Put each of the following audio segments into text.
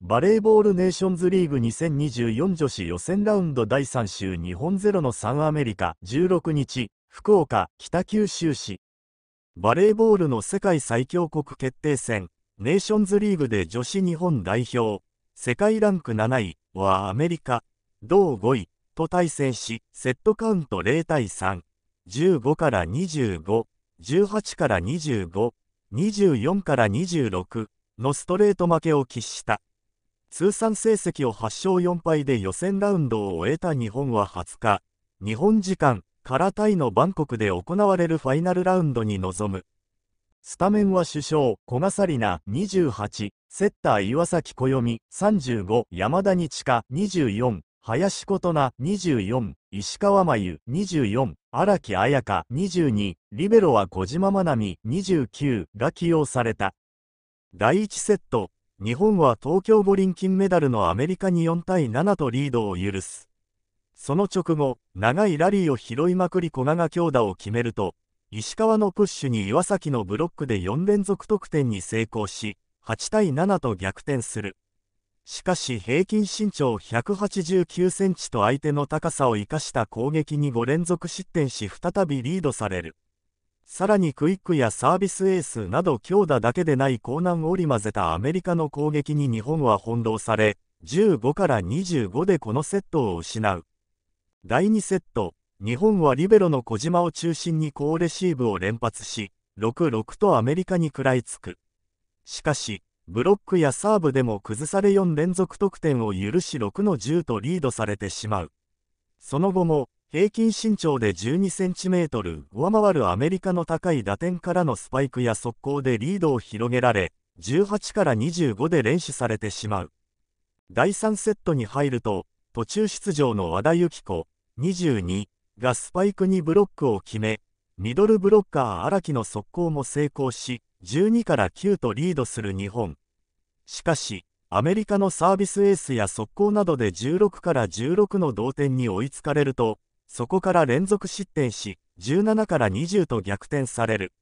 バレーボールネーションズリーグ2024女子予選ラウンド第3週日本ゼロの3アメリカ16日、福岡、北九州市。バレーボールの世界最強国決定戦、ネーションズリーグで女子日本代表、世界ランク7位はアメリカ、同5位と対戦し、セットカウント0対3、15から25、18から25、24から26のストレート負けを喫した。通算成績を8勝4敗で予選ラウンドを終えた日本は20日、日本時間からタイのバンコクで行われるファイナルラウンドに臨む。スタメンは主将、古賀紗理那、28、セッター岩崎暦35、山田日香24、林琴奈24、石川真由24、荒木彩香22、リベロは小島愛美29が起用された。第1セット、日本は東京五輪金メダルのアメリカに4対7とリードを許す。その直後、長いラリーを拾いまくり古賀が強打を決めると、石川のプッシュに岩崎のブロックで4連続得点に成功し、8対7と逆転する。しかし平均身長189センチと相手の高さを生かした攻撃に5連続失点し再びリードされる。さらにクイックやサービスエースなど強打だけでない高難を織り交ぜたアメリカの攻撃に日本は翻弄され、15から25でこのセットを失う。第2セット、日本はリベロの小島を中心に好レシーブを連発し、6-6とアメリカに食らいつく。しかし、ブロックやサーブでも崩され4連続得点を許し6の10とリードされてしまう。その後も、平均身長で12センチメートル上回るアメリカの高い打点からのスパイクや速攻でリードを広げられ、18から25で連取されてしまう。第3セットに入ると、途中出場の和田由紀子、22がスパイクにブロックを決め、ミドルブロッカー荒木の速攻も成功し、12から9とリードする日本。しかし、アメリカのサービスエースや速攻などで16から16の同点に追いつかれると、そこから連続失点し、17から20と逆転される。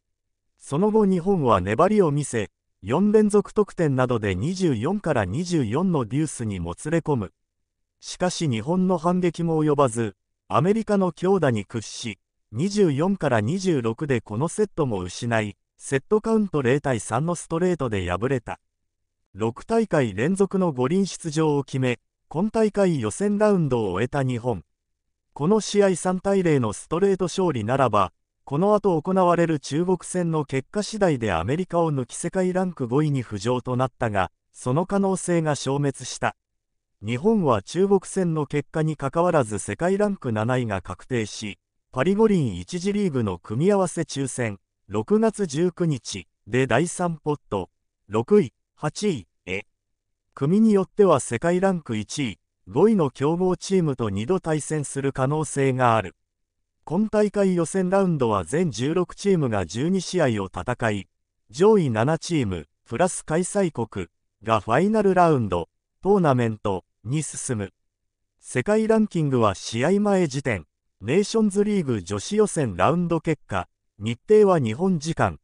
その後日本は粘りを見せ、4連続得点などで24から24のデュースにもつれ込む。しかし日本の反撃も及ばず、アメリカの強打に屈し、24から26でこのセットも失い、セットカウント0対3のストレートで敗れた。6大会連続の五輪出場を決め、今大会予選ラウンドを終えた日本。この試合3対0のストレート勝利ならば、この後行われる中国戦の結果次第でアメリカを抜き世界ランク5位に浮上となったが、その可能性が消滅した。日本は中国戦の結果にかかわらず世界ランク7位が確定し、パリ五輪1次リーグの組み合わせ抽選、6月19日で第3ポット、6位、8位へ。組によっては世界ランク1位、5位の強豪チームと2度対戦する可能性がある。今大会予選ラウンドは全16チームが12試合を戦い、上位7チーム、プラス開催国がファイナルラウンド、トーナメントに進む。世界ランキングは試合前時点、ネーションズリーグ女子予選ラウンド結果、日程は日本時間、